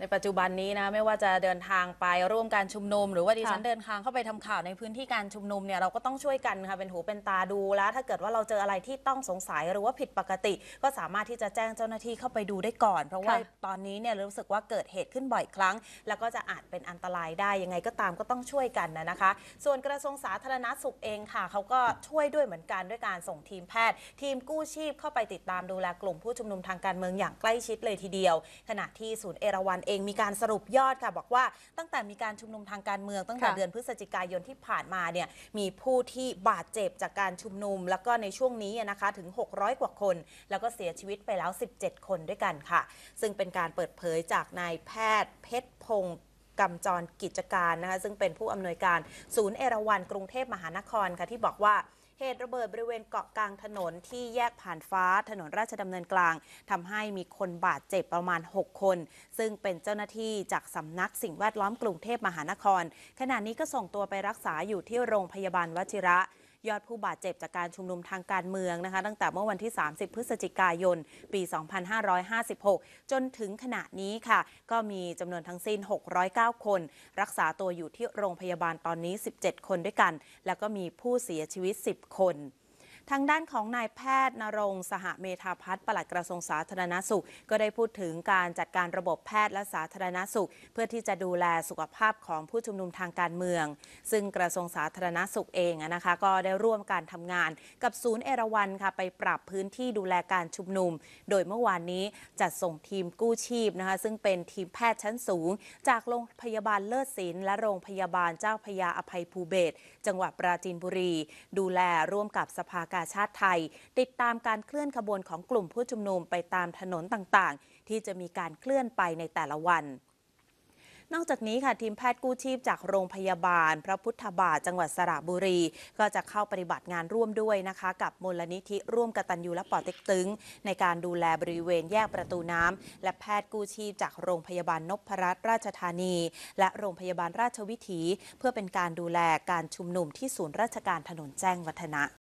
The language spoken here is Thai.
ในปัจจุบันนี้นะ ไม่ว่าจะเดินทางไปร่วมการชุมนุม หรือว่าดิฉันเดินทางเข้าไปทำข่าวในพื้นที่การชุมนุมเนี่ยเราก็ต้องช่วยกันค่ะเป็นหูเป็นตาดูแล้ว ถ้าเกิดว่าเราเจออะไรที่ต้องสงสัยหรือว่าผิดปกติ ก็สามารถที่จะแจ้งเจ้าหน้าที่เข้าไปดูได้ก่อน เพราะว่าตอนนี้เนี่ยรู้สึกว่าเกิดเหตุขึ้นบ่อยครั้ง แล้วก็จะอาจเป็นอันตรายได้ยังไงก็ตามก็ต้องช่วยกันนะนะคะ ส่วนกระทรวงสาธารณสุขเองค่ะเขาก็ช่วยด้วยเหมือนกันด้วยการส่งทีมแพทย์ ทีมกู้ชีพเข้าไปติดตามดูแลกลุ่มผู้ชุมนุมทางการเมืองอย่างใกล้ชิดเลยทีเดียว ขณะที่ศูนย์เอราวัณเองมีการสรุปยอดค่ะบอกว่า ตั้งแต่มีการชุมนุมทางการเมืองตั้งแต่เดือนพฤศจิกายนที่ผ่านมาเนี่ยมีผู้ที่บาดเจ็บจากการชุมนุม แล้วก็ในช่วงนี้นะคะถึง 600 กว่าคน แล้วก็เสียชีวิตไปแล้ว 17 คนด้วยกันค่ะ ซึ่งเป็นการเปิดเผยจากนายแพทย์ เพชรพงศ์กำจรกิจการนะคะซึ่งเป็นผู้อำนวยการศูนย์เอราวันกรุงเทพมหานครค่ะที่บอกว่าเหตุระเบิดบริเวณเกาะกลางถนนที่แยกผ่านฟ้าถนนราชดำเนินกลาง ทำให้มีคนบาดเจ็บประมาณ 6 คน ซึ่งเป็นเจ้าหน้าที่จากสำนักสิ่งแวดล้อมกรุงเทพมหานคร ขณะนี้ก็ส่งตัวไปรักษาอยู่ที่โรงพยาบาลวชิระยอดผู้บาดเจ็บจากการชุมนุมทางการเมืองนะคะ ตั้งแต่เมื่อวันที่ 30 พฤศจิกายน ปี 2556 จนถึงขณะนี้ค่ะ ก็มีจำนวนทั้งสิ้น 609 คน รักษาตัวอยู่ที่โรงพยาบาลตอนนี้ 17 คนด้วยกัน แล้วก็มีผู้เสียชีวิต 10 คนทางด้านของนายแพทย์นรงสหเมธาพัฒน์ปลัดกระทรวงสาธารณสุข ก็ได้พูดถึงการจัดการระบบแพทย์และสาธารณสุข เพื่อที่จะดูแลสุขภาพของผู้ชุมนุมทางการเมือง ซึ่งกระทรวงสาธารณสุขเองนะคะก็ได้ร่วมการทำงาน กับศูนย์เอราวันค่ะไปปรับพื้นที่ดูแลการชุมนุม โดยเมื่อวานนี้จัดส่งทีมกู้ชีพนะคะซึ่งเป็นทีมแพทย์ชั้นสูง จากโรงพยาบาลเลิศศิลป์และโรงพยาบาลเจ้าพยาอภัยภูเบศจังหวัดปราจีนบุรี ดูแลร่วมกับสภากาชาติไทยติดตามการเคลื่อนขบวนของกลุ่มผู้ชุมนุมไปตามถนนต่างๆ ที่จะมีการเคลื่อนไปในแต่ละวัน นอกจากนี้ค่ะทีมแพทย์กู้ชีพจากโรงพยาบาลพระพุทธบาท จังหวัดสระบุรี ก็จะเข้าปฏิบัติงานร่วมด้วยนะคะ กับมูลนิธิร่วมกตัญญูและปอเต็กตึงในการดูแลบริเวณแยกประตูน้ำ และแพทย์กู้ชีพจากโรงพยาบาลนพรัตน์ราชธานี และโรงพยาบาลราชวิถี เพื่อเป็นการดูแลการชุมนุมที่ศูนย์ราชการถนนแจ้งวัฒนะ